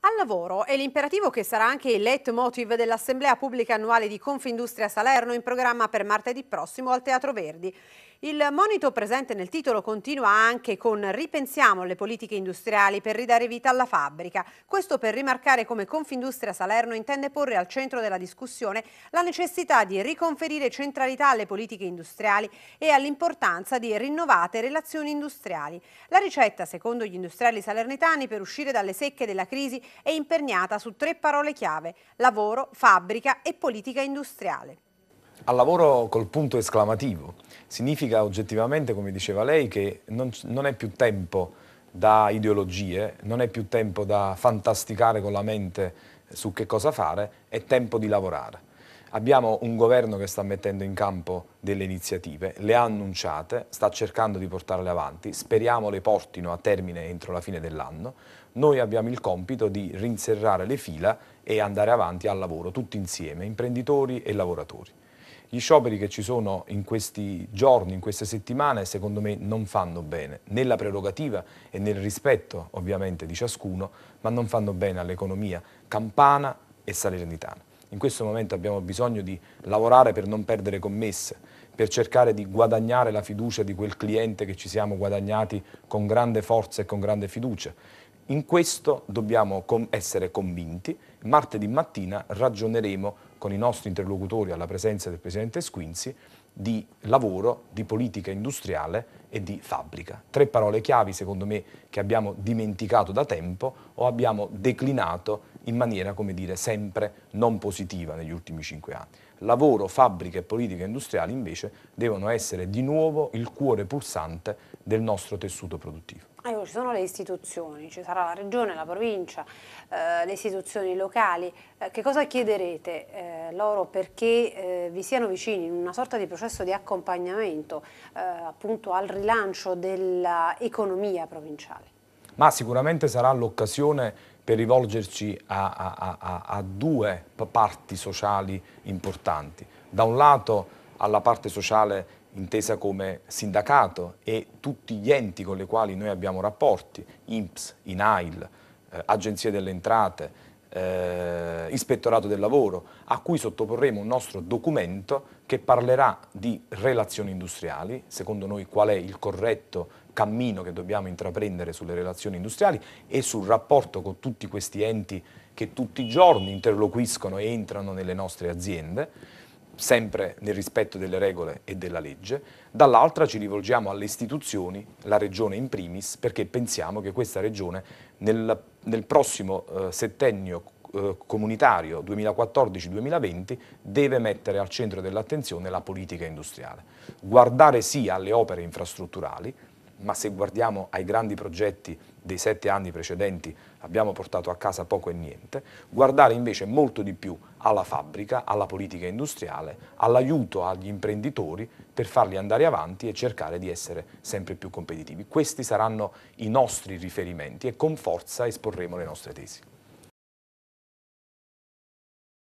Al lavoro è l'imperativo che sarà anche il leitmotiv dell'Assemblea Pubblica Annuale di Confindustria Salerno in programma per martedì prossimo al Teatro Verdi. Il monito presente nel titolo continua anche con Ripensiamo le politiche industriali per ridare vita alla fabbrica. Questo per rimarcare come Confindustria Salerno intende porre al centro della discussione la necessità di riconferire centralità alle politiche industriali e all'importanza di rinnovate relazioni industriali. La ricetta, secondo gli industriali salernitani, per uscire dalle secche della crisi è imperniata su tre parole chiave, lavoro, fabbrica e politica industriale. Al lavoro col punto esclamativo significa oggettivamente, come diceva lei, che non, non è più tempo da ideologie, non è più tempo da fantasticare con la mente su che cosa fare, è tempo di lavorare. Abbiamo un governo che sta mettendo in campo delle iniziative, le ha annunciate, sta cercando di portarle avanti, speriamo le portino a termine entro la fine dell'anno. Noi abbiamo il compito di rinserrare le fila e andare avanti al lavoro tutti insieme, imprenditori e lavoratori. Gli scioperi che ci sono in questi giorni, in queste settimane, secondo me non fanno bene, nella prerogativa e nel rispetto ovviamente di ciascuno, ma non fanno bene all'economia campana e salernitana. In questo momento abbiamo bisogno di lavorare per non perdere commesse, per cercare di guadagnare la fiducia di quel cliente che ci siamo guadagnati con grande forza e con grande fiducia. In questo dobbiamo essere convinti. Martedì mattina ragioneremo con i nostri interlocutori alla presenza del Presidente Squinzi di lavoro, di politica industriale e di fabbrica. Tre parole chiavi secondo me che abbiamo dimenticato da tempo o abbiamo declinato in maniera, come dire, sempre non positiva negli ultimi cinque anni. Lavoro, fabbrica e politica industriale invece devono essere di nuovo il cuore pulsante del nostro tessuto produttivo. Ecco, ci sono le istituzioni, ci sarà la regione, la provincia, eh, le istituzioni locali. Eh, che cosa chiederete eh, loro perché eh, vi siano vicini in una sorta di processo di accompagnamento eh, appunto al rilancio dell'economia provinciale? Ma sicuramente sarà l'occasione per rivolgerci a, a, a, a due parti sociali importanti. Da un lato alla parte sociale intesa come sindacato e tutti gli enti con i quali noi abbiamo rapporti, INPS, INAIL, eh, Agenzia delle Entrate, eh, Ispettorato del Lavoro, a cui sottoporremo un nostro documento che parlerà di relazioni industriali, secondo noi qual è il corretto cammino che dobbiamo intraprendere sulle relazioni industriali e sul rapporto con tutti questi enti che tutti i giorni interloquiscono e entrano nelle nostre aziende sempre nel rispetto delle regole e della legge, dall'altra ci rivolgiamo alle istituzioni, la regione in primis, perché pensiamo che questa regione nel, nel prossimo eh, settennio eh, comunitario 2014-2020 deve mettere al centro dell'attenzione la politica industriale, guardare sì alle opere infrastrutturali, ma se guardiamo ai grandi progetti dei sette anni precedenti abbiamo portato a casa poco e niente, guardare invece molto di più alla fabbrica, alla politica industriale, all'aiuto agli imprenditori per farli andare avanti e cercare di essere sempre più competitivi. Questi saranno i nostri riferimenti e con forza esporremo le nostre tesi.